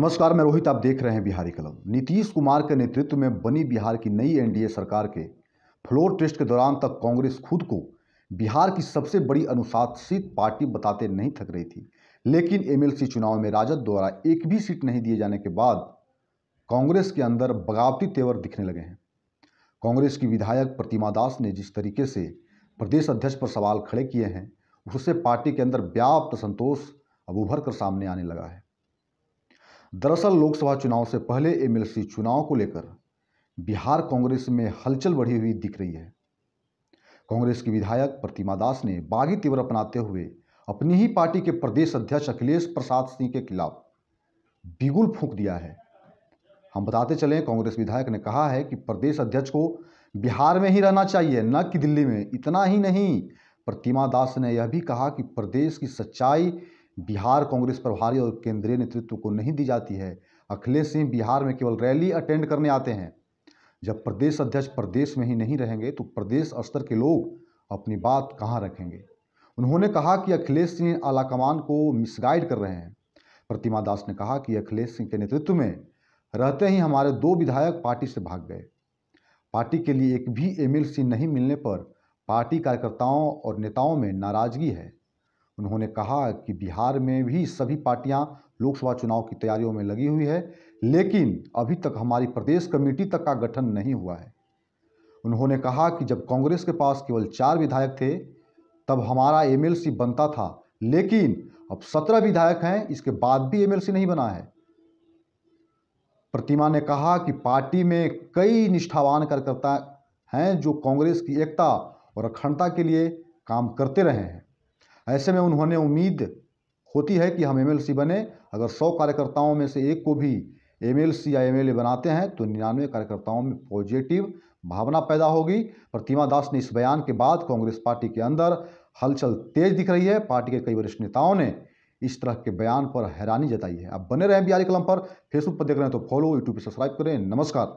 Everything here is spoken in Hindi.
नमस्कार मैं रोहित आप देख रहे हैं बिहारी कलम नीतीश कुमार के नेतृत्व में बनी बिहार की नई एनडीए सरकार के फ्लोर टेस्ट के दौरान तक कांग्रेस खुद को बिहार की सबसे बड़ी अनुशासित पार्टी बताते नहीं थक रही थी लेकिन एमएलसी चुनाव में राजद द्वारा एक भी सीट नहीं दिए जाने के बाद कांग्रेस के अंदर बगावती तेवर दिखने लगे हैं कांग्रेस की विधायक प्रतिमा दास ने जिस तरीके से प्रदेश अध्यक्ष पर सवाल खड़े किए हैं उससे पार्टी के अंदर व्याप्त संतोष अब उभर कर सामने आने लगा है दरअसल लोकसभा चुनाव से पहले एमएलसी चुनाव को लेकर बिहार कांग्रेस में हलचल बढ़ी हुई दिख रही है कांग्रेस की विधायक प्रतिमा दास ने बागी तीव्र अपनाते हुए अपनी ही पार्टी के प्रदेश अध्यक्ष अखिलेश प्रसाद सिंह के खिलाफ बिगुल फूंक दिया है हम बताते चलें कांग्रेस विधायक ने कहा है कि प्रदेश अध्यक्ष को बिहार में ही रहना चाहिए न कि दिल्ली में इतना ही नहीं प्रतिमा दास ने यह भी कहा कि प्रदेश की सच्चाई बिहार कांग्रेस प्रभारी और केंद्रीय नेतृत्व को नहीं दी जाती है अखिलेश सिंह बिहार में केवल रैली अटेंड करने आते हैं जब प्रदेश अध्यक्ष प्रदेश में ही नहीं रहेंगे तो प्रदेश स्तर के लोग अपनी बात कहाँ रखेंगे उन्होंने कहा कि अखिलेश सिंह आलाकमान को मिसगाइड कर रहे हैं प्रतिमा दास ने कहा कि अखिलेश सिंह के नेतृत्व में रहते ही हमारे दो विधायक पार्टी से भाग गए पार्टी के लिए एक भी एमएलसी नहीं मिलने पर पार्टी कार्यकर्ताओं और नेताओं में नाराजगी है उन्होंने कहा कि बिहार में भी सभी पार्टियां लोकसभा चुनाव की तैयारियों में लगी हुई है लेकिन अभी तक हमारी प्रदेश कमेटी तक का गठन नहीं हुआ है उन्होंने कहा कि जब कांग्रेस के पास केवल चार विधायक थे तब हमारा एमएलसी बनता था लेकिन अब सत्रह विधायक हैं इसके बाद भी एमएलसी नहीं बना है प्रतिमा ने कहा कि पार्टी में कई निष्ठावान कार्यकर्ता हैं जो कांग्रेस की एकता और अखंडता के लिए काम करते रहे हैं ऐसे में उन्होंने उम्मीद होती है कि हम एम बने अगर सौ कार्यकर्ताओं में से एक को भी एम या एम बनाते हैं तो निन्यानवे कार्यकर्ताओं में पॉजिटिव भावना पैदा होगी प्रतिमा दास ने इस बयान के बाद कांग्रेस पार्टी के अंदर हलचल तेज दिख रही है पार्टी के कई वरिष्ठ नेताओं ने इस तरह के बयान पर हैरानी जताई है आप बने रहें बिहारी कलम पर फेसबुक पर देख रहे हैं तो फॉलो यूट्यूब पर सब्सक्राइब करें नमस्कार